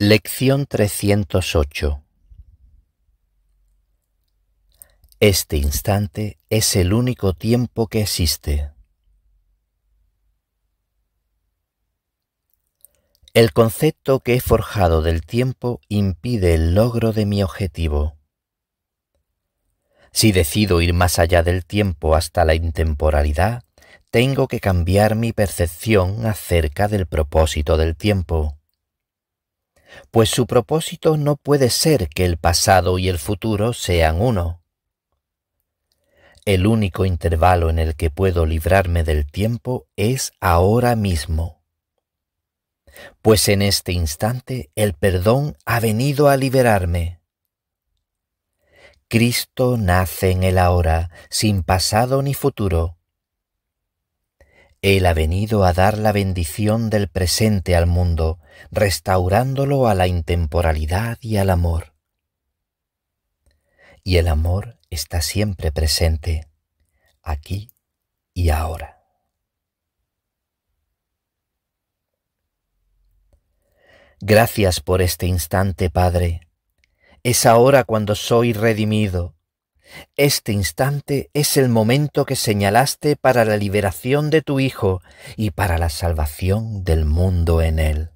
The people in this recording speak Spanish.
Lección 308 Este instante es el único tiempo que existe. El concepto que he forjado del tiempo impide el logro de mi objetivo. Si decido ir más allá del tiempo hasta la intemporalidad, tengo que cambiar mi percepción acerca del propósito del tiempo pues su propósito no puede ser que el pasado y el futuro sean uno. El único intervalo en el que puedo librarme del tiempo es ahora mismo, pues en este instante el perdón ha venido a liberarme. Cristo nace en el ahora, sin pasado ni futuro. Él ha venido a dar la bendición del presente al mundo, restaurándolo a la intemporalidad y al amor. Y el amor está siempre presente, aquí y ahora. Gracias por este instante, Padre. Es ahora cuando soy redimido, este instante es el momento que señalaste para la liberación de tu Hijo y para la salvación del mundo en él.